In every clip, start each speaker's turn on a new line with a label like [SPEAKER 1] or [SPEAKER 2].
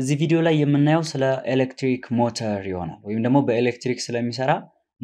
[SPEAKER 1] እዚህ ቪዲዮ ላይ የምናየው ስለ ኤሌክትሪክ ሞተር ይሆናል ወይም ደግሞ በኤሌክትሪክ ስለሚሰራ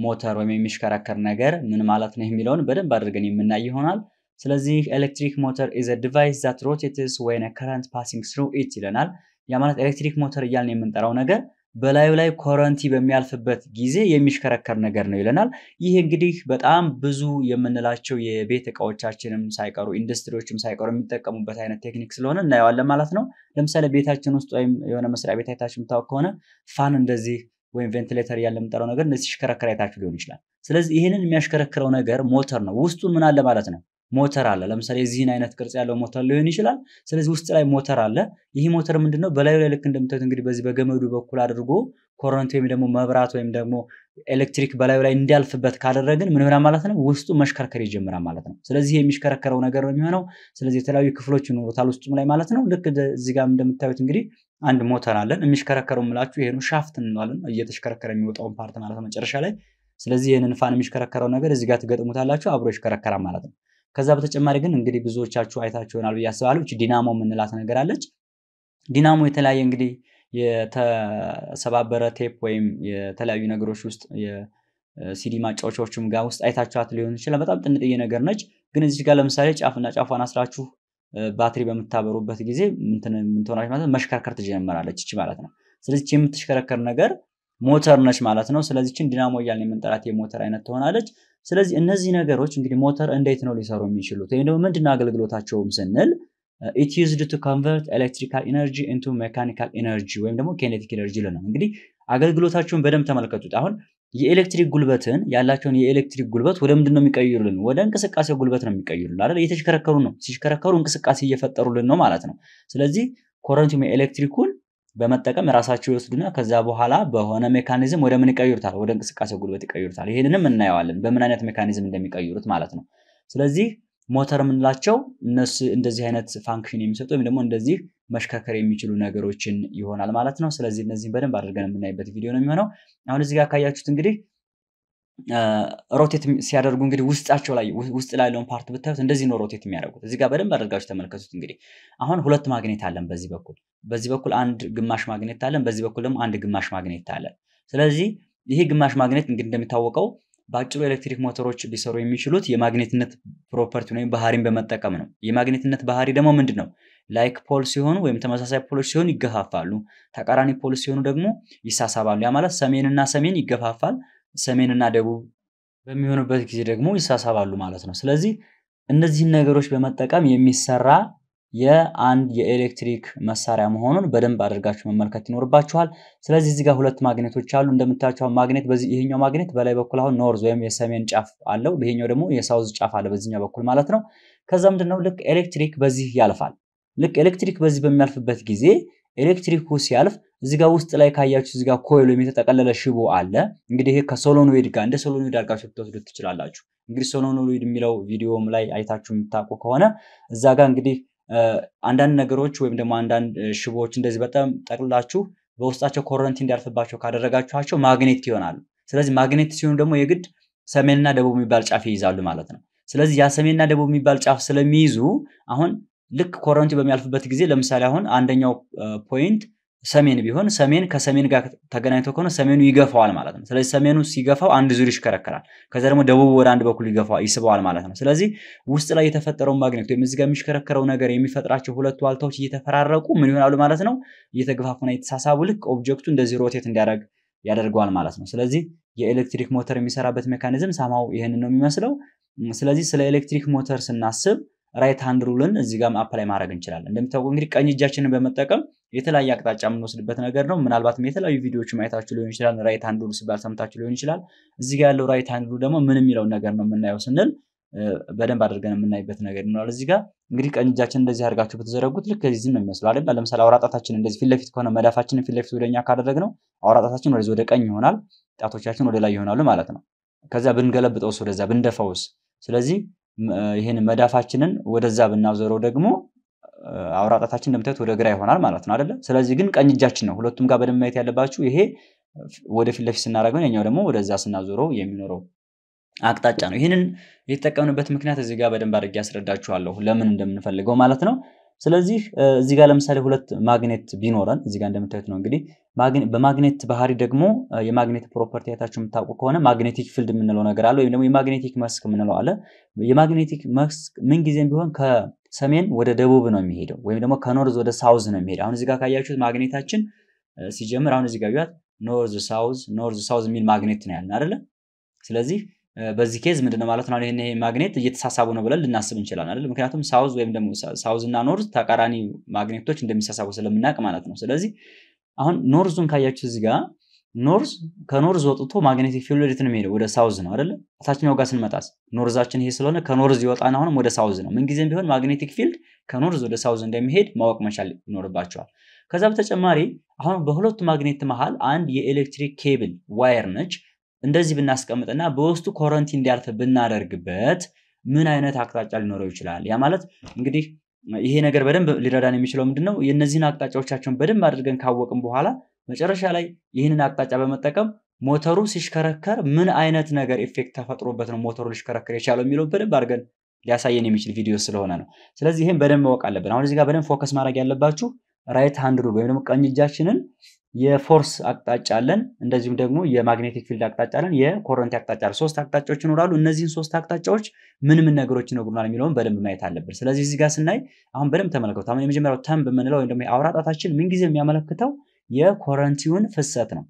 [SPEAKER 1] ሞተር ወይም የሚሽከረከር ነገር ምን ማለት ነው የሚለውን በደንብ አድርገን የምናይ ይሆናል። ስለዚህ ኤሌክትሪክ ሞተር ኢዝ ዲቫይስ ዛት ሮቴትስ ወይን ከረንት ፓሲንግ ስሩ ኢት ይለናል። ያ ማለት ኤሌክትሪክ ሞተር እያልን የምንጠራው ነገር በላዩ ላይ ኮረንቲ በሚያልፍበት ጊዜ የሚሽከረከር ነገር ነው ይለናል። ይህ እንግዲህ በጣም ብዙ የምንላቸው የቤት እቃዎቻችንም ሳይቀሩ ኢንዱስትሪዎችም ሳይቀሩ የሚጠቀሙበት አይነት ቴክኒክ ስለሆነ እናየዋለን ማለት ነው። ለምሳሌ ቤታችን ውስጥ ወይም የሆነ መስሪያ ቤት አይታችሁ የምታውቅ ከሆነ ፋን እንደዚህ ወይም ቬንቲሌተር እያለ የምጠራው ነገር እንደዚህ ሲሽከረከር አይታችሁ ሊሆን ይችላል። ስለዚህ ይህንን የሚያሽከረክረው ነገር ሞተር ነው። ውስጡ ምን አለ ማለት ነው ሞተር አለ። ለምሳሌ የዚህን አይነት ቅርጽ ያለው ሞተር ሊሆን ይችላል። ስለዚህ ውስጥ ላይ ሞተር አለ። ይህ ሞተር ምንድነው? በላዩ ላይ ልክ እንደምታዩት እንግዲህ በዚህ በገመዱ በኩል አድርጎ ኮረንት ወይም ደግሞ መብራት ወይም ደግሞ ኤሌክትሪክ በላዩ ላይ እንዲያልፍበት ካደረግን ምን ምናምን ማለት ነው ውስጡ መሽከርከር ይጀምራል ማለት ነው። ስለዚህ የሚሽከረከረው ነገር ነው የሚሆነው። ስለዚህ የተለያዩ ክፍሎች ይኖሩታል ውስጡም ላይ ማለት ነው። ልክ እዚህ ጋር እንደምታዩት እንግዲህ አንድ ሞተር አለን። የሚሽከረከረው ምላችሁ ይሄ ሻፍት እንለዋለን፣ እየተሽከረከረ የሚወጣውን ፓርት ማለት ነው መጨረሻ ላይ። ስለዚህ ይህንን ፋን የሚሽከረከረው ነገር እዚህ ጋር ትገጥሙታላችሁ፣ አብሮ ይሽከረከራል ማለት ነው። ከዛ በተጨማሪ ግን እንግዲህ ብዙዎቻችሁ አይታችሁ ይሆናል ብዬ አስባለሁ። ዲናሞ የምንላት ነገር አለች። ዲናሞ የተለያየ እንግዲህ የተሰባበረ ቴፕ ወይም የተለያዩ ነገሮች ውስጥ የሲዲ ማጫወቻዎችም ጋር ውስጥ አይታችኋት ሊሆን ይችላል። በጣም ጥንጥዬ ነገር ነች። ግን እዚህ ጋር ለምሳሌ ጫፍና ጫፏን አስራችሁ ባትሪ በምታበሩበት ጊዜ ምንትሆናች ማለት መሽከርከር ትጀምራለች እቺ ማለት ነው። ስለዚች የምትሽከረከር ነገር ሞተር ነች ማለት ነው። ስለዚችን ዲናሞ እያልን የምንጠራት የሞተር አይነት ትሆናለች። ስለዚህ እነዚህ ነገሮች እንግዲህ ሞተር እንዴት ነው ሊሰሩ የሚችሉት ወይም ደግሞ ምንድን አገልግሎታቸውም ስንል ኢት ዩዝድ ቱ ኮንቨርት ኤሌክትሪካል ኢነርጂ ኢንቱ ሜካኒካል ኢነርጂ ወይም ደግሞ ኬኔቲክ ኢነርጂ ይለናል። እንግዲህ አገልግሎታቸውን በደንብ ተመልከቱት። አሁን የኤሌክትሪክ ጉልበትን ያላቸውን የኤሌክትሪክ ጉልበት ወደ ምንድን ነው የሚቀይሩልን? ወደ እንቅስቃሴ ጉልበት ነው የሚቀይሩልን አይደል? እየተሽከረከሩ ነው። ሲሽከረከሩ እንቅስቃሴ እየፈጠሩልን ነው ማለት ነው። ስለዚህ ኮረንቱም የኤሌክትሪኩን በመጠቀም ራሳቸው ይወስዱና ከዛ በኋላ በሆነ ሜካኒዝም ወደ ምን ይቀይሩታል? ወደ እንቅስቃሴ ጉልበት ይቀይሩታል። ይህንንም እናየዋለን በምን አይነት ሜካኒዝም እንደሚቀይሩት ማለት ነው። ስለዚህ ሞተር የምንላቸው እነሱ እንደዚህ አይነት ፋንክሽን የሚሰጡ ወይም ደግሞ እንደዚህ መሽከርከር የሚችሉ ነገሮችን ይሆናል ማለት ነው። ስለዚህ እነዚህን በደንብ አድርገን የምናይበት ቪዲዮ ነው የሚሆነው። አሁን እዚህ ጋር ካያችሁት እንግዲህ ሮቴት ሲያደርጉ እንግዲህ ውስጣቸው ላይ ውስጥ ላይ ያለውን ፓርት ብታዩት እንደዚህ ነው ሮቴት የሚያደርጉት። እዚህ ጋር በደንብ አድርጋችሁ ተመልከቱት። እንግዲህ አሁን ሁለት ማግኔት አለን። በዚህ በኩል በዚህ በኩል አንድ ግማሽ ማግኔት አለን። በዚህ በኩል ደግሞ አንድ ግማሽ ማግኔት አለን። ስለዚህ ይሄ ግማሽ ማግኔት እንግዲህ እንደሚታወቀው በአጭሩ ኤሌክትሪክ ሞተሮች ሊሰሩ የሚችሉት የማግኔትነት ፕሮፐርቲ ወይም ባህሪን በመጠቀም ነው። የማግኔትነት ባህሪ ደግሞ ምንድን ነው? ላይክ ፖል ሲሆኑ ወይም ተመሳሳይ ፖሎች ሲሆኑ ይገፋፋሉ። ተቃራኒ ፖል ሲሆኑ ደግሞ ይሳሳባሉ። ያ ማለት ሰሜንና ሰሜን ይገፋፋል ሰሜንና ደቡብ በሚሆኑበት ጊዜ ደግሞ ይሳሳባሉ ማለት ነው። ስለዚህ እነዚህን ነገሮች በመጠቀም የሚሰራ የአንድ የኤሌክትሪክ መሳሪያ መሆኑን በደንብ አድርጋችሁ መመልከት ይኖርባችኋል። ስለዚህ እዚህ ጋር ሁለት ማግኔቶች አሉ። እንደምታያቸው ማግኔት በዚህ ይሄኛው ማግኔት በላይ በኩል አሁን ኖርዝ ወይም የሰሜን ጫፍ አለው። ይሄኛው ደግሞ የሳውዝ ጫፍ አለ በዚህኛው በኩል ማለት ነው። ከዛ ምንድነው ልክ ኤሌክትሪክ በዚህ ያልፋል። ልክ ኤሌክትሪክ በዚህ በሚያልፍበት ጊዜ ኤሌክትሪኩ ሲያልፍ እዚጋ ውስጥ ላይ ካያችሁ እዚጋ ኮይል ወይም የተጠቀለለ ሽቦ አለ። እንግዲህ ይሄ ከሶሎኖይድ ጋር እንደ ሶሎኖይድ አድርጋችሁ ልትወስዱት ትችላላችሁ። እንግዲህ ሶሎኖይድ የሚለው ቪዲዮም ላይ አይታችሁ የምታውቁ ከሆነ እዛ ጋር እንግዲህ አንዳንድ ነገሮች ወይም ደግሞ አንዳንድ ሽቦዎች እንደዚህ በጣም ጠቅልላችሁ በውስጣቸው ኮረንቲ እንዲያልፍባቸው ካደረጋችኋቸው ማግኔት ይሆናሉ። ስለዚህ ማግኔት ሲሆኑ ደግሞ የግድ ሰሜንና ደቡብ የሚባል ጫፍ ይይዛሉ ማለት ነው። ስለዚህ ያ ሰሜንና ደቡብ የሚባል ጫፍ ስለሚይዙ አሁን ልክ ኮረንቲ በሚያልፍበት ጊዜ ለምሳሌ አሁን አንደኛው ፖይንት ሰሜን ቢሆን ሰሜን ከሰሜን ጋር ተገናኝቶ ከሆነ ሰሜኑ ይገፋዋል ማለት ነው። ስለዚህ ሰሜኑ ሲገፋው አንድ ዙር ይሽከረከራል። ከዛ ደግሞ ደቡብ ወደ አንድ በኩል ይገፋዋል ይስበዋል ማለት ነው። ስለዚህ ውስጥ ላይ የተፈጠረው ማግኔት ወይም እዚጋ የሚሽከረከረው ነገር የሚፈጥራቸው ሁለቱ ዋልታዎች እየተፈራረቁ ምን ይሆናሉ ማለት ነው? እየተገፋፉና የተሳሳቡ ልክ ኦብጀክቱ እንደዚህ ሮቴት እንዲያደርግ ያደርገዋል ማለት ነው። ስለዚህ የኤሌክትሪክ ሞተር የሚሰራበት ሜካኒዝም ሳማው ይህንን ነው የሚመስለው። ስለዚህ ስለ ኤሌክትሪክ ሞተር ስናስብ ራይት ሃንድ ሩልን እዚህ ጋር አፕላይ ማድረግ እንችላለን። እንደሚታወቀው እንግዲህ ቀኝ እጃችንን በመጠቀም የተለያየ አቅጣጫ የምንወስድበት ነገር ነው። ምናልባትም የተለያዩ ቪዲዮዎች ማየታችሁ ሊሆን ይችላል። ራይት ሃንድ ሩል ሲባል ሰምታችሁ ሊሆን ይችላል። እዚህ ጋር ያለው ራይት ሃንድ ሩል ደግሞ ምን የሚለውን ነገር ነው የምናየው ስንል በደንብ አድርገን የምናይበት ነገር ይኖራል። እዚህ ጋር እንግዲህ ቀኝ እጃችን እንደዚህ አድርጋችሁ ብትዘረጉት ልክ እዚህ ነው የሚመስለው አይደል? ለምሳሌ አውራጣታችን እንደዚህ ፊት ለፊት ከሆነ መዳፋችንን ፊት ለፊት ወደኛ ካደረግ ነው አውራጣታችን ወደዚህ ወደ ቀኝ ይሆናል፣ ጣቶቻችን ወደ ላይ ይሆናሉ ማለት ነው። ከዚያ ብንገለብጠውስ ወደዚያ ብንደፋውስ? ስለዚህ ይህን መዳፋችንን ወደዛ ብናዞረው ደግሞ አውራ ጣታችን እንደምታዩት ወደ ግራ ይሆናል ማለት ነው አይደለ? ስለዚህ ግን ቀኝ እጃችን ነው። ሁለቱም ጋር በደንብ ማየት ያለባችሁ ይሄ ወደፊት ለፊት ስናደርገው የኛው ደግሞ ወደዛ ስናዞረው የሚኖረው አቅጣጫ ነው። ይህንን የተጠቀምንበት ምክንያት እዚህ ጋር በደንብ አድርጌ ያስረዳችኋለሁ ለምን እንደምንፈልገው ማለት ነው። ስለዚህ እዚህ ጋር ለምሳሌ ሁለት ማግኔት ቢኖረን እዚህ ጋር እንደምታዩት ነው እንግዲህ በማግኔት ባህሪ ደግሞ የማግኔት ፕሮፐርቲ አይታችሁ የምታውቁ ከሆነ ማግኔቲክ ፊልድ የምንለው ነገር አለ፣ ወይም ደግሞ የማግኔቲክ መስክ የምንለው አለ። የማግኔቲክ መስክ ምንጊዜም ቢሆን ከሰሜን ወደ ደቡብ ነው የሚሄደው፣ ወይም ደግሞ ከኖርዝ ወደ ሳውዝ ነው የሚሄደው። አሁን እዚህ ጋር ካያችሁት ማግኔታችን ሲጀምር አሁን እዚህ ጋር ቢያት ኖርዝ ሳውዝ ኖርዝ ሳውዝ የሚል ማግኔት ነው ያለን አይደለ? ስለዚህ በዚህ ኬዝ ምንድነው ማለት ነው ይሄ ማግኔት እየተሳሳቡ ነው ብለን ልናስብ እንችላለን አይደል? ምክንያቱም ሳውዝ ወይም ደግሞ ሳውዝ እና ኖርዝ ተቃራኒ ማግኔቶች እንደሚሳሳቡ ስለምናውቅ ማለት ነው። ስለዚህ አሁን ኖርዙን ካያችሁ እዚህ ጋር ኖርዝ ከኖርዝ ወጥቶ ማግኔቲክ ፊልድ ወዴት ነው የሚሄደው? ወደ ሳውዝ ነው አይደለ? ታችኛው ጋር ስንመጣስ ኖርዛችን ይሄ ስለሆነ ከኖርዝ ይወጣ አሁንም ወደ ሳውዝ ነው። ምንጊዜም ቢሆን ማግኔቲክ ፊልድ ከኖርዝ ወደ ሳውዝ እንደሚሄድ ማወቅ መቻል ይኖርባቸዋል። ከዛ በተጨማሪ አሁን በሁለቱ ማግኔት መሃል አንድ የኤሌክትሪክ ኬብል ዋየር ነች። እንደዚህ ብናስቀምጥና በውስጡ ኮረንቲ እንዲያልፍ ብናደርግበት ምን አይነት አቅጣጫ ሊኖረው ይችላል? ያ ማለት እንግዲህ ይሄ ነገር በደንብ ሊረዳን የሚችለው ምንድን ነው? የእነዚህን አቅጣጫዎቻቸውን በደንብ አድርገን ካወቅን በኋላ መጨረሻ ላይ ይህንን አቅጣጫ በመጠቀም ሞተሩ ሲሽከረከር ምን አይነት ነገር ኢፌክት ተፈጥሮበት ነው ሞተሩ ሊሽከረከር የቻለው የሚለው በደንብ አድርገን ሊያሳየን የሚችል ቪዲዮ ስለሆነ ነው። ስለዚህ ይህም በደንብ ማወቅ አለብን። አሁን እዚህ ጋር በደንብ ፎከስ ማድረግ ያለባችሁ ራይት ሃንድ ሩል ወይም ደግሞ ቀኝ እጃችንን የፎርስ አቅጣጫ አለን፣ እንደዚሁም ደግሞ የማግኔቲክ ፊልድ አቅጣጫ አለን፣ የኮረንቲ አቅጣጫ አለ። ሶስት አቅጣጫዎች ይኖራሉ። እነዚህን ሶስት አቅጣጫዎች ምን ምን ነገሮች ይነግሩናል የሚለውን በደንብ ማየት አለብን። ስለዚህ እዚህ ጋር ስናይ አሁን በደንብ ተመለከቱ። አሁን የመጀመሪያው ተም በምንለው ወይም ደግሞ የአውራ ጣታችን ምንጊዜ የሚያመለክተው የኮረንቲውን ፍሰት ነው።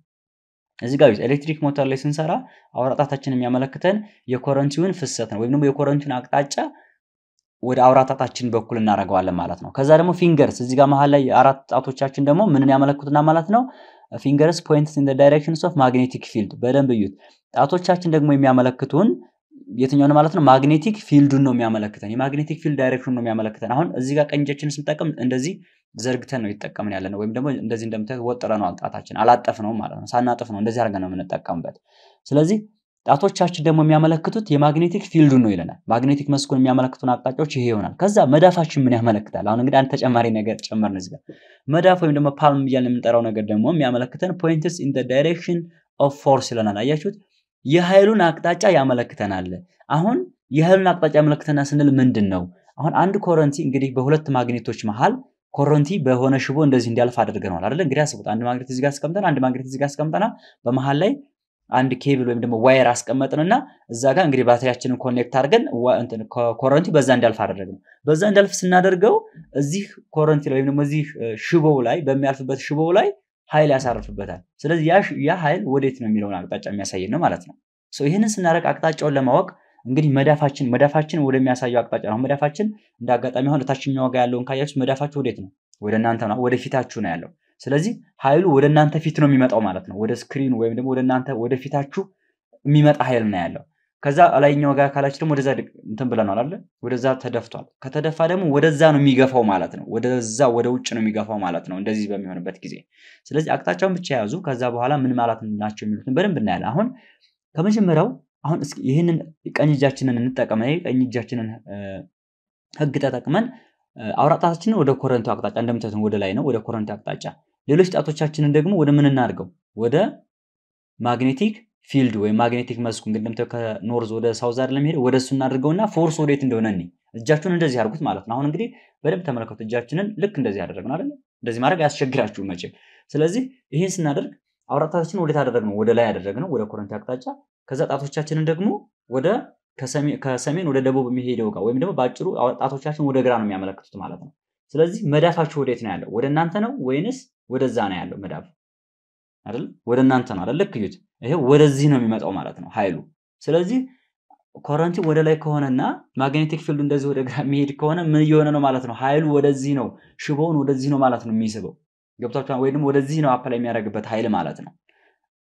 [SPEAKER 1] እዚህ ጋር ኤሌክትሪክ ሞተር ላይ ስንሰራ አውራ ጣታችን የሚያመለክተን የኮረንቲውን ፍሰት ነው ወይም ደግሞ የኮረንቲውን አቅጣጫ ወደ አውራጣታችን በኩል እናደርገዋለን ማለት ነው። ከዛ ደግሞ ፊንገርስ እዚህ ጋር መሀል ላይ አራት ጣቶቻችን ደግሞ ምንን ያመለክቱና ማለት ነው ፊንገርስ ፖይንትስ ኢን ዳይሬክሽንስ ኦፍ ማግኔቲክ ፊልድ በደንብ እዩት። ጣቶቻችን ደግሞ የሚያመለክቱን የትኛውን ማለት ነው? ማግኔቲክ ፊልዱን ነው የሚያመለክተን። የማግኔቲክ ፊልድ ዳይሬክሽን ነው የሚያመለክተን። አሁን እዚህ ጋር ቀኝ እጃችንን ስንጠቀም እንደዚህ ዘርግተን ነው ይጠቀምን ያለ ነው። ወይም ደግሞ እንደዚህ እንደምታዩት ወጥረ ነው ጣታችን አላጠፍ ነው ማለት ነው። ሳናጠፍ ነው እንደዚህ አድርገን ነው የምንጠቀምበት። ስለዚህ ጣቶቻችን ደግሞ የሚያመለክቱት የማግኔቲክ ፊልዱ ነው ይለናል። ማግኔቲክ መስኩን የሚያመለክቱን አቅጣጫዎች ይሄ ይሆናል። ከዛ መዳፋችን ምን ያመለክታል? አሁን እንግዲህ አንድ ተጨማሪ ነገር ጨመርን እዚህ ጋር። መዳፍ ወይም ደግሞ ፓልም እያልን የምንጠራው ነገር ደግሞ የሚያመለክተን ፖይንትስ ኢን ዳይሬክሽን ኦፍ ፎርስ ይለናል። አያችሁት? የኃይሉን አቅጣጫ ያመለክተናል። አሁን የኃይሉን አቅጣጫ ያመለክተናል ስንል ምንድን ነው? አሁን አንድ ኮረንቲ እንግዲህ በሁለት ማግኔቶች መሃል ኮረንቲ በሆነ ሽቦ እንደዚህ እንዲያልፍ አድርገነዋል አይደል? እንግዲህ አስቡት። አንድ ማግኔት እዚጋ ጋር አንድ ማግኔት እዚጋ ጋር አስቀምጠናል። በመሃል ላይ አንድ ኬብል ወይም ደግሞ ዋየር አስቀመጥን እና እዛ ጋር እንግዲህ ባትሪያችንን ኮኔክት አድርገን ኮረንቲ በዛ እንዲያልፍ አደረግን። በዛ እንዲያልፍ ስናደርገው እዚህ ኮረንቲ ላይ ወይም ደግሞ እዚህ ሽቦው ላይ በሚያልፍበት ሽቦው ላይ ኃይል ያሳርፍበታል። ስለዚህ ያ ኃይል ወዴት ነው የሚለውን አቅጣጫ የሚያሳየን ነው ማለት ነው። ይህንን ስናደርግ አቅጣጫውን ለማወቅ እንግዲህ መዳፋችን መዳፋችን ወደሚያሳየው አቅጣጫ ነው። መዳፋችን እንደ አጋጣሚ ሆን ታችኛው ጋር ያለውን ካያችሁ መዳፋችሁ ወዴት ነው? ወደ እናንተ ነው፣ ወደፊታችሁ ነው ያለው። ስለዚህ ኃይሉ ወደ እናንተ ፊት ነው የሚመጣው ማለት ነው። ወደ ስክሪን ወይም ደግሞ ወደ እናንተ ወደ ፊታችሁ የሚመጣ ኃይል ነው ያለው። ከዛ ላይኛው ጋር አካላችን ደግሞ ወደዛ እንትን ብለናል አለ ወደዛ ተደፍቷል። ከተደፋ ደግሞ ወደዛ ነው የሚገፋው ማለት ነው። ወደዛ ወደ ውጭ ነው የሚገፋው ማለት ነው። እንደዚህ በሚሆንበት ጊዜ ስለዚህ አቅጣጫውን ብቻ የያዙ ከዛ በኋላ ምን ማለት ናቸው የሚሉትን በደንብ እናያለን። አሁን ከመጀመሪያው አሁን ይህንን ቀኝ እጃችንን እንጠቀመ ቀኝ እጃችንን ህግ ተጠቅመን አውራ ጣታችንን ወደ ኮረንቱ አቅጣጫ እንደምታዩት ወደ ላይ ነው፣ ወደ ኮረንቱ አቅጣጫ። ሌሎች ጣቶቻችንን ደግሞ ወደ ምን እናድርገው? ወደ ማግኔቲክ ፊልድ ወይም ማግኔቲክ መስኩ እንግዲህ እንደምታዩት ከኖርዝ ወደ ሳውዝ አይደለም ሄደ፣ ወደ እሱ እናድርገውና ፎርስ ወዴት እንደሆነ እኔ እጃችሁን እንደዚህ አድርጉት ማለት ነው። አሁን እንግዲህ በደንብ ተመለከቱ። እጃችንን ልክ እንደዚህ አደረግን አይደል? እንደዚህ ማድረግ አያስቸግራችሁም መቼም። ስለዚህ ይህን ስናደርግ አውራ ጣታችንን ወዴት አደረግነው? ወደ ላይ አደረግነው፣ ወደ ኮረንቱ አቅጣጫ። ከዛ ጣቶቻችንን ደግሞ ወደ ከሰሜን ወደ ደቡብ የሚሄደው ጋር ወይም ደግሞ በአጭሩ ጣቶቻችን ወደ ግራ ነው የሚያመለክቱት ማለት ነው። ስለዚህ መዳፋችሁ ወዴት ነው ያለው? ወደ እናንተ ነው ወይንስ ወደዛ ነው ያለው? መዳፍ አይደል? ወደ እናንተ ነው አይደል? ልክ እዩት። ይሄ ወደዚህ ነው የሚመጣው ማለት ነው ኃይሉ። ስለዚህ ኮረንቲ ወደ ላይ ከሆነና ማግኔቲክ ፊልዱ እንደዚህ ወደ ግራ የሚሄድ ከሆነ ምን እየሆነ ነው ማለት ነው? ኃይሉ ወደዚህ ነው፣ ሽቦውን ወደዚህ ነው ማለት ነው የሚስበው። ገብቷችኋል? ወይም ወደዚህ ነው አፕላይ የሚያደርግበት ኃይል ማለት ነው።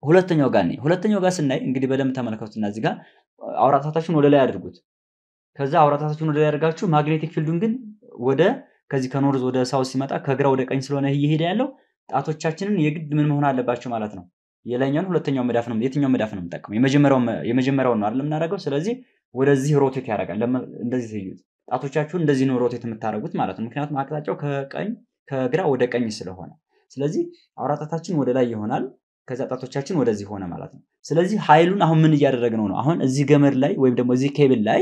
[SPEAKER 1] ሁለተኛው ጋር ሁለተኛው ጋር ስናይ እንግዲህ በደንብ ተመልከቱና እዚህ ጋር አውራጣታችሁን ወደ ላይ አድርጉት። ከዛ አውራጣታችሁን ወደ ላይ አድርጋችሁ ማግኔቲክ ፊልዱን ግን ወደ ከዚህ ከኖርዝ ወደ ሳውዝ ሲመጣ ከግራ ወደ ቀኝ ስለሆነ እየሄደ ያለው ጣቶቻችንን የግድ ምን መሆን አለባቸው ማለት ነው። የላይኛውን ሁለተኛው መዳፍ ነው የትኛው መዳፍ ነው የምጠቀመው? የመጀመሪያውን ነው አይደል የምናደርገው። ስለዚህ ወደዚህ ሮቴት ያደርጋል። እንደዚህ ትይዩት። ጣቶቻችሁን እንደዚህ ነው ሮቴት የምታደርጉት ማለት ነው። ምክንያቱም አቅጣጫው ከቀኝ ከግራ ወደ ቀኝ ስለሆነ፣ ስለዚህ አውራጣታችን ወደ ላይ ይሆናል። ከዛ ጣቶቻችን ወደዚህ ሆነ ማለት ነው። ስለዚህ ኃይሉን አሁን ምን እያደረግ ነው? አሁን እዚህ ገመድ ላይ ወይም ደግሞ እዚህ ኬብል ላይ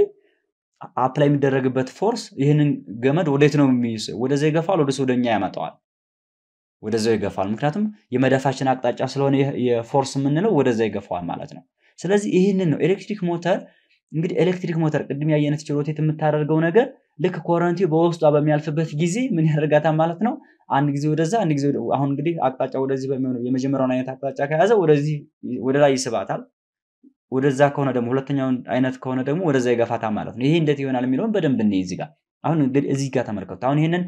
[SPEAKER 1] አፕላይ የሚደረግበት ፎርስ ይህንን ገመድ ወዴት ነው የሚይዝ? ወደዛ ይገፋል፣ ወደ ወደኛ ያመጣዋል። ወደዛው ይገፋል። ምክንያቱም የመዳፋችን አቅጣጫ ስለሆነ የፎርስ የምንለው ወደዛ ይገፋዋል ማለት ነው። ስለዚህ ይህንን ነው ኤሌክትሪክ ሞተር እንግዲህ ኤሌክትሪክ ሞተር ቅድም ያየነት ችሎቴት የምታደርገው ነገር ልክ ኮረንቲ በውስጧ በሚያልፍበት ጊዜ ምን ያደርጋታል ማለት ነው አንድ ጊዜ ወደዛ አንድ ጊዜ አሁን እንግዲህ አቅጣጫ ወደዚህ በሚሆነው የመጀመሪያውን አይነት አቅጣጫ ከያዘ ወደዚህ ወደ ላይ ይስባታል። ወደዛ ከሆነ ደግሞ ሁለተኛውን አይነት ከሆነ ደግሞ ወደዛ ይገፋታ ማለት ነው። ይሄ እንዴት ይሆናል የሚለውን በደንብ እንይ እዚህ ጋር አሁን እንግዲህ እዚህ ጋር ተመልከቱት። አሁን ይሄንን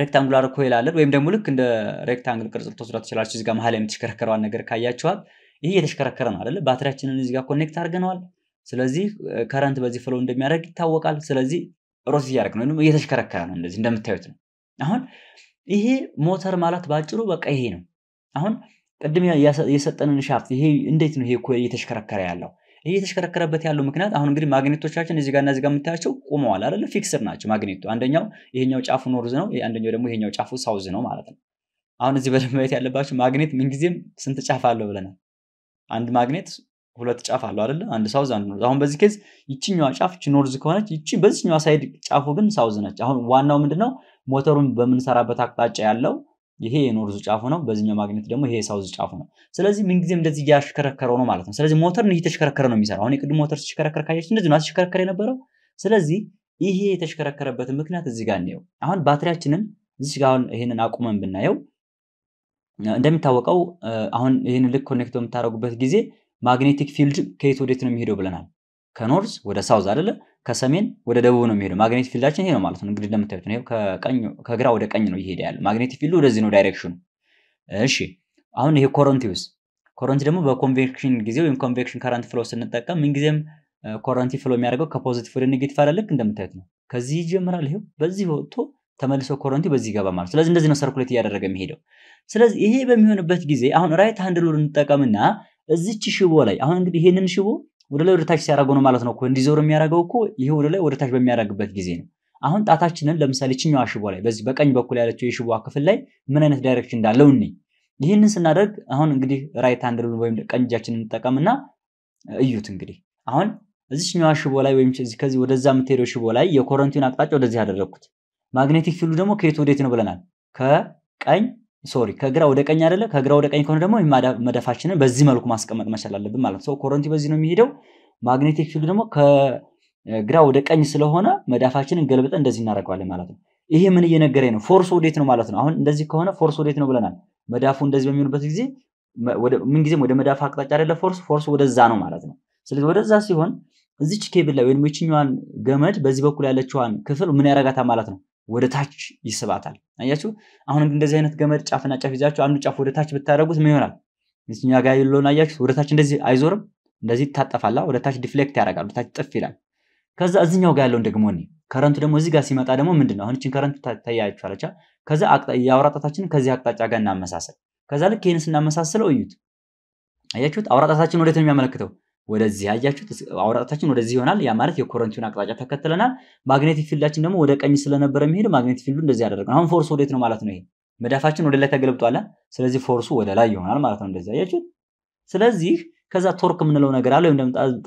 [SPEAKER 1] ሬክታንጉላር ኮይል አለን ወይም ደግሞ ልክ እንደ ሬክታንግል ቅርጽ ልትወስዷት ትችላለች። እዚህ ጋር መሀል የምትሽከረከረዋን ነገር ካያችኋል ይሄ እየተሽከረከረ ነው አይደለ? ባትሪያችንን እዚህ ጋር ኮኔክት አድርገነዋል። ስለዚህ ከረንት በዚህ ፍሎ እንደሚያደርግ ይታወቃል። ስለዚህ ሮት እያደረግ ነው፣ እየተሽከረከረ ነው። እንደዚህ እንደምታዩት ነው። አሁን ይሄ ሞተር ማለት ባጭሩ በቃ ይሄ ነው። አሁን ቅድም የሰጠንን ሻፍት ይሄ እንዴት ነው ይሄ እየተሽከረከረ ያለው? ይሄ የተሽከረከረበት ያለው ምክንያት አሁን እንግዲህ ማግኔቶቻችን እዚህ ጋር እና እዚህ ጋር የምታያቸው ቆመዋል አይደለ? ፊክስር ናቸው ማግኔቱ። አንደኛው ይሄኛው ጫፉ ኖርዝ ነው፣ አንደኛው ደግሞ ይሄኛው ጫፉ ሳውዝ ነው ማለት ነው። አሁን እዚህ በደንብ ማየት ያለባቸው ማግኔት ምንጊዜም ስንት ጫፍ አለው ብለናል? አንድ ማግኔት ሁለት ጫፍ አለው አይደለ? አንድ ሳውዝ አንድ ኖርዝ። አሁን በዚህ ኬዝ ይችኛዋ ጫፍ ኖርዝ ከሆነች በዚህኛዋ ሳይድ ጫፉ ግን ሳውዝ ነች። አሁን ዋናው ምንድነው ሞተሩን በምንሰራበት አቅጣጫ ያለው ይሄ የኖርዝ ጫፉ ነው። በዚህኛው ማግኔት ደግሞ ይሄ የሳውዝ ጫፉ ነው። ስለዚህ ምንጊዜም እንደዚህ እያሽከረከረው ነው ማለት ነው። ስለዚህ ሞተርን እየተሽከረከረ ነው የሚሰራው። አሁን የቅድም ሞተር ሲሽከረከር ካየች እንደዚህ ነው ሲሽከረከር የነበረው። ስለዚህ ይሄ የተሽከረከረበት ምክንያት እዚህ ጋር እንየው። አሁን ባትሪያችንን እዚህ ጋር አሁን ይህንን አቁመን ብናየው እንደሚታወቀው አሁን ይህን ልክ ኮኔክት በምታደርጉበት ጊዜ ማግኔቲክ ፊልድ ከየት ወዴት ነው የሚሄደው ብለናል። ከኖርዝ ወደ ሳውዝ አይደለ? ከሰሜን ወደ ደቡብ ነው የሚሄደው። ማግኔት ፊልዳችን ይሄ ነው ማለት ነው። እንግዲህ እንደምታዩት ነው፣ ከግራ ወደ ቀኝ ነው እየሄደ ያለ። ማግኔቲክ ፊልዱ ወደዚህ ነው ዳይሬክሽኑ። እሺ አሁን ይሄ ኮረንቲውስ ኮረንቲ ደግሞ በኮንቬክሽን ጊዜ ወይም ኮንቬክሽን ከረንት ፍሎ ስንጠቀም ምንጊዜም ኮረንቲ ፍሎ የሚያደርገው ከፖዚቲቭ ወደ ኔጌቲቭ አለ። ልክ እንደምታዩት ነው። ከዚህ ይጀምራል። ይሄው በዚህ ወጥቶ ተመልሶ ኮረንቲ በዚህ ይገባ ማለት ስለዚህ እንደዚህ ነው ሰርኩሌት እያደረገ የሚሄደው። ስለዚህ ይሄ በሚሆንበት ጊዜ አሁን ራይት ሃንድ ሩል እንጠቀምና እዚች ሽቦ ላይ አሁን እንግዲህ ይሄንን ሽቦ ወደ ላይ ወደታች ሲያደርገው ነው ማለት ነው እኮ እንዲዞር የሚያደርገው እኮ ይሄ ወደ ላይ ወደታች በሚያደርግበት ጊዜ ነው። አሁን ጣታችንን ለምሳሌ ችኛዋ ሽቦ ላይ በዚህ በቀኝ በኩል ያለችው የሽቦዋ ክፍል ላይ ምን አይነት ዳይሬክሽን እንዳለው እኔ ይህንን ስናደርግ አሁን እንግዲህ ራይት ሃንድ ሩል ወይም ቀኝ እጃችንን እንጠቀምና እዩት እንግዲህ አሁን እዚችኛዋ ሽቦ ላይ ወይም ከዚህ ወደዛ የምትሄደው ሽቦ ላይ የኮረንቲውን አቅጣጫ ወደዚህ ያደረግኩት ማግኔቲክ ፊልዱ ደግሞ ከየት ወዴት ነው ብለናል ከቀኝ ሶሪ ከግራ ወደ ቀኝ አይደለ? ከግራ ወደ ቀኝ ከሆነ ደግሞ መዳፋችንን በዚህ መልኩ ማስቀመጥ መቻል አለብን ማለት ነው። ኮረንቲ በዚህ ነው የሚሄደው። ማግኔቲክ ፊልድ ደግሞ ከግራ ወደ ቀኝ ስለሆነ መዳፋችንን ገልብጠ እንደዚህ እናደርገዋለን ማለት ነው። ይሄ ምን እየነገረኝ ነው? ፎርስ ወዴት ነው ማለት ነው። አሁን እንደዚህ ከሆነ ፎርስ ወዴት ነው ብለናል። መዳፉ እንደዚህ በሚሆንበት ጊዜ ምንጊዜም ወደ መዳፍ አቅጣጫ አይደለ? ፎርስ ፎርስ ወደዛ ነው ማለት ነው። ስለዚህ ወደዛ ሲሆን እዚች ኬብል ላይ ወይም የችኛዋን ገመድ በዚህ በኩል ያለችዋን ክፍል ምን ያረጋታ ማለት ነው ወደ ታች ይስባታል። አያችሁ፣ አሁን እንደዚህ አይነት ገመድ ጫፍና ጫፍ ይዛችሁ አንዱ ጫፍ ወደ ታች ብታደረጉት ምን ይሆናል? እኛ ጋር ያለውን አያችሁ፣ ወደ ታች እንደዚህ አይዞርም፣ እንደዚህ ይታጠፋላ፣ ወደ ታች ዲፍሌክት ያደርጋል፣ ወደ ታች ጥፍ ይላል። ከዛ እዚህኛው ጋር ያለውን ደግሞ እኔ ከረንቱ ደግሞ እዚህ ጋር ሲመጣ ደግሞ ምንድን ነው አሁን ይህችን ከረንቱ ታያችኋለች። ከዛ የአውራጣታችንን ከዚህ አቅጣጫ ጋር እናመሳሰል። ከዛ ልክ ይህን ስናመሳስለው እዩት፣ አያችሁት፣ አውራጣታችን ወዴት ነው የሚያመለክተው? ወደዚህ ያያችሁት አውራጣታችን ወደዚህ ይሆናል። ያ ማለት የኮረንቲውን አቅጣጫ ተከትለናል። ማግኔቲክ ፊልዳችን ደግሞ ወደ ቀኝ ስለነበረ የሚሄድ ማግኔቲክ ፊልዱ እንደዚህ ያደረግነው። አሁን ፎርሱ ወዴት ነው ማለት ነው? ይሄ መዳፋችን ወደ ላይ ተገልብጧል። ስለዚህ ፎርሱ ወደ ላይ ይሆናል ማለት ነው። እንደዚህ ያያችሁት። ስለዚህ ከዛ ቶርክ የምንለው ነገር አለ፣ ወይም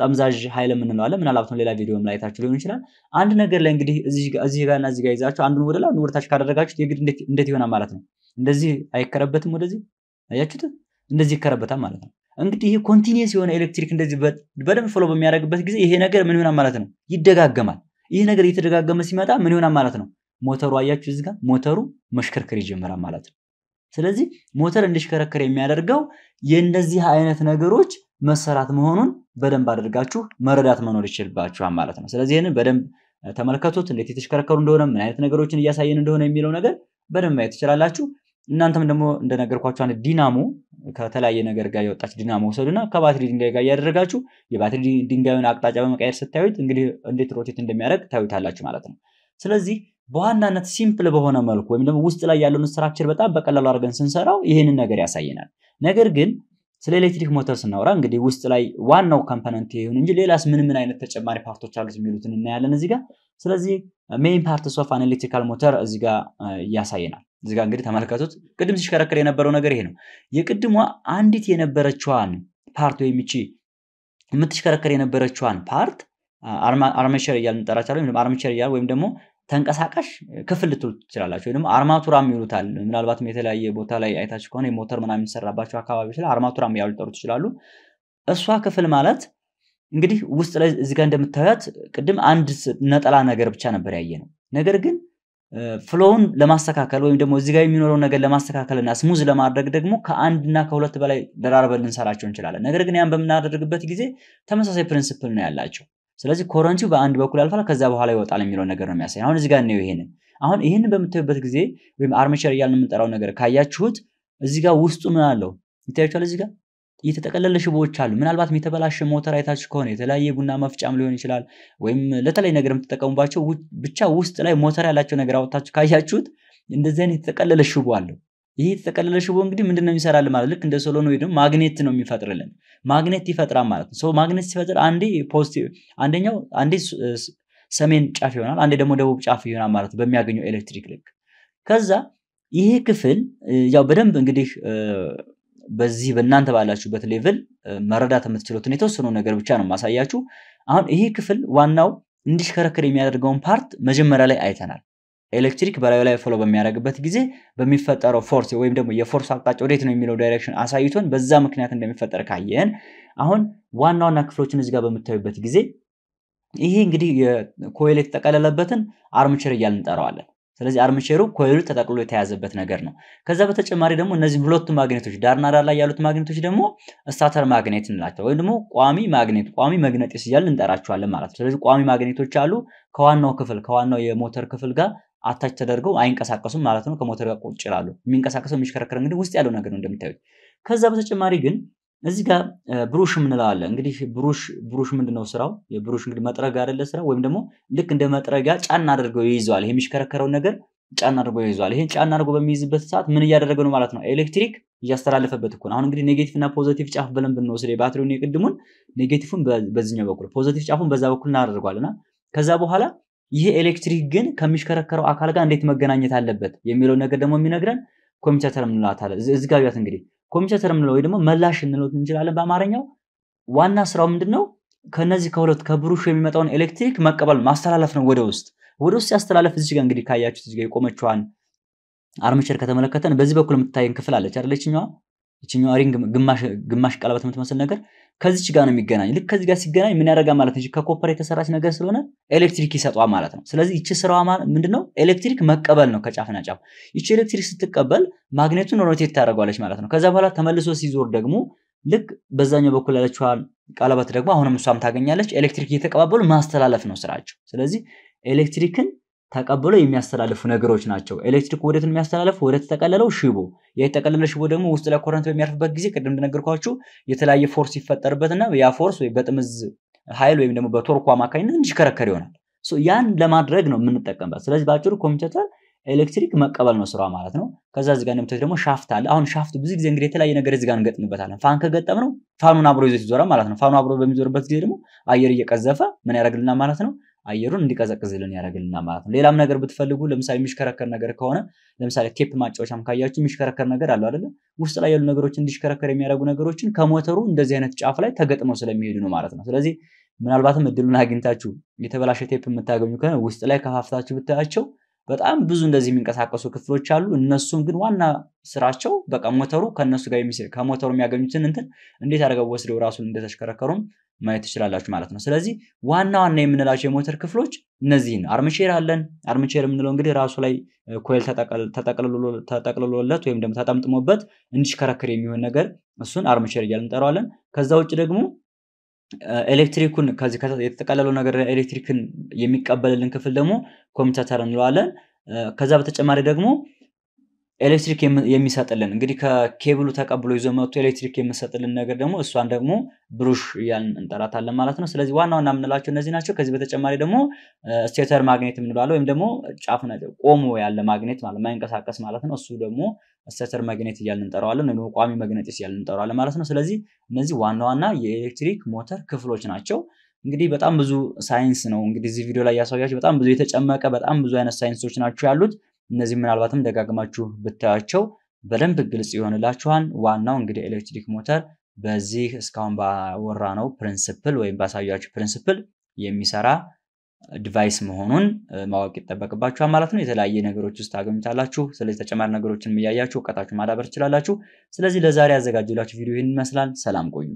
[SPEAKER 1] ጠምዛዥ ኃይል የምንለው አለ። ምናልባት ሌላ ቪዲዮ ላይታችሁ ሊሆን ይችላል። አንድ ነገር ላይ እንግዲህ እዚህ ጋር እና እዚህ ጋር ይዛችሁ አንዱን ወደ ላይ ወደ ታች ካደረጋችሁት የግድ እንዴት ይሆናል ማለት ነው። እንደዚህ አይከረበትም። ወደዚህ አያችሁት፣ እንደዚህ ይከረበታል ማለት ነው። እንግዲህ ይሄ ኮንቲኒየስ የሆነ ኤሌክትሪክ እንደዚህ በደንብ ፎሎ በሚያደርግበት ጊዜ ይሄ ነገር ምን ይሆናል ማለት ነው? ይደጋገማል። ይህ ነገር እየተደጋገመ ሲመጣ ምን ይሆናል ማለት ነው? ሞተሩ አያችሁ እዚህ ጋር ሞተሩ መሽከርከር ይጀምራል ማለት ነው። ስለዚህ ሞተር እንዲሽከረከር የሚያደርገው የእነዚህ አይነት ነገሮች መሰራት መሆኑን በደንብ አድርጋችሁ መረዳት መኖር ይችልባችኋል ማለት ነው። ስለዚህ ይህንን በደንብ ተመልከቱት። እንዴት የተሽከረከሩ እንደሆነ ምን አይነት ነገሮችን እያሳየን እንደሆነ የሚለው ነገር በደንብ ማየት ትችላላችሁ። እናንተም ደግሞ እንደነገርኳቸው አንድ ዲናሞ ከተለያየ ነገር ጋር የወጣች ዲናሞ ውሰዱና ከባትሪ ድንጋይ ጋር እያደረጋችሁ የባትሪ ድንጋዩን አቅጣጫ በመቀየር ስታዩት እንግዲህ እንዴት ሮቴት እንደሚያደርግ ታዩታላችሁ ማለት ነው። ስለዚህ በዋናነት ሲምፕል በሆነ መልኩ ወይም ደግሞ ውስጥ ላይ ያለውን ስትራክቸር በጣም በቀላሉ አድርገን ስንሰራው ይህንን ነገር ያሳየናል። ነገር ግን ስለ ኤሌክትሪክ ሞተር ስናወራ እንግዲህ ውስጥ ላይ ዋናው ኮምፖነንት ይሁን እንጂ ሌላስ ምን ምን አይነት ተጨማሪ ፓርቶች አሉት የሚሉትን እናያለን እዚህ ጋር። ስለዚህ ሜይን ፓርትስ ኦፍ አን ኤሌክትሪካል ሞተር እዚህ ጋር ያሳየናል። እዚህ ጋር እንግዲህ ተመለከቱት። ቅድም ሲሽከረከር የነበረው ነገር ይሄ ነው። የቅድሟ አንዲት የነበረችዋን ፓርት ወይም ይቺ የምትሽከረከር የነበረችዋን ፓርት አርሜቸር እያል እንጠራቻለን ወይም እያል ወይም ደግሞ ተንቀሳቃሽ ክፍል ልትሉ ትችላላችሁ። ወይም አርማቱራም ይሉታል። ምናልባትም የተለያየ ቦታ ላይ አይታችሁ ከሆነ የሞተር ምናምን የሚሰራባቸው አካባቢ ላይ አርማቱራም ያሉ ሊጠሩ ትችላሉ። እሷ ክፍል ማለት እንግዲህ ውስጥ ላይ እዚጋ እንደምታዩት ቅድም አንድ ነጠላ ነገር ብቻ ነበር ያየ ነው። ነገር ግን ፍሎውን ለማስተካከል ወይም ደግሞ እዚህ ጋር የሚኖረውን ነገር እና ስሙዝ ለማድረግ ደግሞ ከአንድና ከሁለት በላይ ደራርበን ልንሰራቸው እንችላለን። ነገር ግን ያን በምናደርግበት ጊዜ ተመሳሳይ ፕሪንስፕል ነው ያላቸው። ስለዚህ ኮረንቲው በአንድ በኩል ያልፋል፣ ከዛ በኋላ ይወጣል የሚለውን ነገር ነው የሚያሳይ። አሁን እዚህ ጋር ነው ይሄንን አሁን ይህንን በምታዩበት ጊዜ ወይም አርሜቸር እያልን የምንጠራው ነገር ካያችሁት እዚህ ጋር ውስጡ ምን አለው ይታያችኋል። እዚህ ጋር የተጠቀለለ ሽቦዎች አሉ። ምናልባት የተበላሸ ሞተር አይታችሁ ከሆነ የተለያየ ቡና መፍጫም ሊሆን ይችላል፣ ወይም ለተለይ ነገር የምትጠቀሙባቸው ብቻ ውስጥ ላይ ሞተር ያላቸው ነገር አወጣችሁ ካያችሁት እንደዚህ አይነት የተጠቀለለ ሽቦ አለው። ይህ የተጠቀለለ ሽቦ እንግዲህ ምንድን ነው የሚሰራል ማለት ልክ እንደ ሶሎኖይድ ደግሞ ማግኔት ነው የሚፈጥርልን። ማግኔት ይፈጥራል ማለት ነው። ማግኔት ሲፈጥር አንዴ ፖዚቲቭ አንደኛው አንዴ ሰሜን ጫፍ ይሆናል፣ አንዴ ደግሞ ደቡብ ጫፍ ይሆናል ማለት ነው በሚያገኘው ኤሌክትሪክ ልክ ከዛ ይሄ ክፍል ያው በደንብ እንግዲህ በዚህ በእናንተ ባላችሁበት ሌቭል መረዳት የምትችሉትን የተወሰኑ ነገር ብቻ ነው የማሳያችሁ። አሁን ይሄ ክፍል ዋናው እንዲሽከረከር የሚያደርገውን ፓርት መጀመሪያ ላይ አይተናል። ኤሌክትሪክ በላዩ ላይ ፎሎ በሚያደርግበት ጊዜ በሚፈጠረው ፎርስ ወይም ደግሞ የፎርስ አቅጣጫ ወዴት ነው የሚለው ዳይሬክሽን አሳይቶን በዛ ምክንያት እንደሚፈጠር ካየን አሁን ዋና ዋና ክፍሎችን እዚጋ በምታዩበት ጊዜ ይሄ እንግዲህ የኮይል የተጠቀለለበትን አርምቸር እያልን እንጠራዋለን። ስለዚህ አርምቼሩ ኮይሉ ተጠቅሎ የተያዘበት ነገር ነው። ከዛ በተጨማሪ ደግሞ እነዚህ ሁለቱ ማግኔቶች ዳርና ዳር ላይ ያሉት ማግኔቶች ደግሞ ስታተር ማግኔት እንላቸው ወይም ደግሞ ቋሚ ማግኔት፣ ቋሚ መግነጢስ እያልን እንጠራቸዋለን ማለት ነው። ስለዚህ ቋሚ ማግኔቶች አሉ ከዋናው ክፍል ከዋናው የሞተር ክፍል ጋር አታች ተደርገው አይንቀሳቀሱም ማለት ነው። ከሞተር ጋር ቁጭ ይላሉ። የሚንቀሳቀሰው የሚሽከረከር እንግዲህ ውስጥ ያለው ነገር ነው እንደምታዩት። ከዛ በተጨማሪ ግን እዚህ ጋር ብሩሽ ምንለዋለ እንግዲህ ብሩሽ ብሩሽ ምንድነው ስራው? የብሩሽ እንግዲህ መጥረግ አደለ ስራው፣ ወይም ደግሞ ልክ እንደ መጥረጊያ ጫና አድርገው ይይዘዋል። ይሄ የሚሽከረከረውን ነገር ጫና አድርጎ ይይዘዋል። ይሄን ጫና አድርጎ በሚይዝበት ሰዓት ምን እያደረገ ነው ማለት ነው? ኤሌክትሪክ እያስተላለፈበት እኮ ነው። አሁን እንግዲህ ኔጌቲቭ እና ፖዘቲቭ ጫፍ ብለን ብንወስድ የባትሪውን የቅድሙን ኔጌቲቭን በዚኛው በኩል ፖዘቲቭ ጫፉን በዛ በኩል እናደርገዋል ከዛ በኋላ ይሄ ኤሌክትሪክ ግን ከሚሽከረከረው አካል ጋር እንዴት መገናኘት አለበት የሚለው ነገር ደግሞ የሚነግረን ኮሚቻተር ምንላታለ እዚህ ጋር እንግዲህ ኮሚቴተር ምንለው ወይ ደግሞ መላሽ እንለት እንችላለን በአማርኛው። ዋና ስራው ምንድን ነው? ከነዚህ ከሁለት ከብሩሹ የሚመጣውን ኤሌክትሪክ መቀበል ማስተላለፍ ነው ወደ ውስጥ። ወደ ውስጥ ያስተላለፍ እዚህ ጋር እንግዲህ ካያችሁ እዚህ ጋር የቆመችዋን አርምቸር ከተመለከተን በዚህ በኩል የምትታየን ክፍል አለች አይደለችኛዋ ይችኛዋ ሪንግ ግማሽ ቀለበት የምትመስል ነገር ከዚች ጋር ነው የሚገናኝ። ልክ ከዚህ ጋር ሲገናኝ ምን ያደርጋ ማለት ነው? ከኮፐር የተሰራች ነገር ስለሆነ ኤሌክትሪክ ይሰጧ ማለት ነው። ስለዚህ ይቺ ስራዋ ምንድነው? ኤሌክትሪክ መቀበል ነው ከጫፍና ጫፍ። ይቺ ኤሌክትሪክ ስትቀበል ማግኔቱን ሮቴት ታደርጓለች ማለት ነው። ከዛ በኋላ ተመልሶ ሲዞር ደግሞ ልክ በዛኛው በኩል ያለችዋን ቀለበት ደግሞ አሁንም እሷም ታገኛለች። ኤሌክትሪክ እየተቀባበሉ ማስተላለፍ ነው ስራቸው። ስለዚህ ኤሌክትሪክን ተቀብሎ የሚያስተላልፉ ነገሮች ናቸው። ኤሌክትሪክ ውህደትን የሚያስተላልፉ ወደ ተጠቀለለው ሽቦ፣ የተጠቀለለ ሽቦ ደግሞ ውስጥ ላይ ኮረንት በሚያርፍበት ጊዜ ቅድም እንደነገርኳችሁ የተለያየ ፎርስ ይፈጠርበትና ያ ፎርስ ወይ በጥምዝ ኃይል ወይም ደግሞ በቶርኩ አማካኝነት እንዲሽከረከር ይሆናል። ያን ለማድረግ ነው የምንጠቀምበት። ስለዚህ በአጭሩ ኮምፒውተር ኤሌክትሪክ መቀበል ነው ስራ ማለት ነው። ከዛ እዚህ እንደምታዩት ደግሞ ሻፍት አለ። አሁን ሻፍት ብዙ ጊዜ እንግዲህ የተለያየ ነገር እዚህ እንገጥምበታለን። ፋን ከገጠም ነው ፋኑን አብሮ ይዞት ይዞራል ማለት ነው። ፋኑ አብሮ በሚዞርበት ጊዜ ደግሞ አየር እየቀዘፈ ምን ያደርግልናል ማለት ነው አየሩን እንዲቀዘቅዝልን ያደርግልናል ማለት ነው። ሌላም ነገር ብትፈልጉ ለምሳሌ የሚሽከረከር ነገር ከሆነ ለምሳሌ ቴፕ ማጫወቻም ካያችሁ የሚሽከረከር ነገር አለው አይደለ? ውስጥ ላይ ያሉ ነገሮችን እንዲሽከረከር የሚያደርጉ ነገሮችን ከሞተሩ እንደዚህ አይነት ጫፍ ላይ ተገጥመው ስለሚሄዱ ነው ማለት ነው። ስለዚህ ምናልባትም እድሉን አግኝታችሁ የተበላሸ ቴፕ የምታገኙ ከሆነ ውስጥ ላይ ከፋፍታችሁ ብታያቸው በጣም ብዙ እንደዚህ የሚንቀሳቀሱ ክፍሎች አሉ። እነሱም ግን ዋና ስራቸው በቃ ሞተሩ ከነሱ ጋር ከሞተሩ የሚያገኙትን እንትን እንዴት አድርገው ወስደው ራሱን እንደተሽከረከሩም ማየት ትችላላችሁ ማለት ነው። ስለዚህ ዋና ዋና የምንላቸው የሞተር ክፍሎች እነዚህን አርምቼር አለን። አርምቼር የምንለው እንግዲህ ራሱ ላይ ኮይል ተጠቅልሎለት ወይም ደግሞ ተጠምጥሞበት እንዲሽከረክር የሚሆን ነገር እሱን አርምቼር እያል እንጠራዋለን። ከዛ ውጭ ደግሞ ኤሌክትሪኩን ከዚህ የተጠቀለለው ነገር ኤሌክትሪክን የሚቀበልልን ክፍል ደግሞ ኮሚታተር እንለዋለን። ከዛ በተጨማሪ ደግሞ ኤሌክትሪክ የሚሰጥልን እንግዲህ ከኬብሉ ተቀብሎ ይዞ መጥቶ ኤሌክትሪክ የምሰጥልን ነገር ደግሞ እሷን ደግሞ ብሩሽ እያልን እንጠራታለን ማለት ነው። ስለዚህ ዋና ዋና የምንላቸው እነዚህ ናቸው። ከዚህ በተጨማሪ ደግሞ ስቴተር ማግኔት የምንለዋለ ወይም ደግሞ ነገር ቆሞ ያለ ማግኔት ማለት ማይንቀሳቀስ ማለት ነው። እሱ ደግሞ ስቴተር ማግኔት እያልን እንጠራዋለን ወይም ቋሚ መግነጢስ እያልን እንጠራዋለን ማለት ነው። ስለዚህ እነዚህ ዋና ዋና የኤሌክትሪክ ሞተር ክፍሎች ናቸው። እንግዲህ በጣም ብዙ ሳይንስ ነው እንግዲህ እዚህ ቪዲዮ ላይ ያሳያቸው በጣም ብዙ የተጨመቀ በጣም ብዙ አይነት ሳይንሶች ናቸው ያሉት። እነዚህ ምናልባትም ደጋግማችሁ ብታያቸው በደንብ ግልጽ ይሆንላችኋል። ዋናው እንግዲህ ኤሌክትሪክ ሞተር በዚህ እስካሁን ባወራ ነው ፕሪንስፕል ወይም ባሳያችሁ ፕሪንስፕል የሚሰራ ዲቫይስ መሆኑን ማወቅ ይጠበቅባችኋል ማለት ነው። የተለያየ ነገሮች ውስጥ ታገኙታላችሁ። ስለዚህ ተጨማሪ ነገሮችን እያያችሁ እውቀታችሁ ማዳበር ትችላላችሁ። ስለዚህ ለዛሬ ያዘጋጀላችሁ ቪዲዮ ይህን ይመስላል። ሰላም ቆዩ።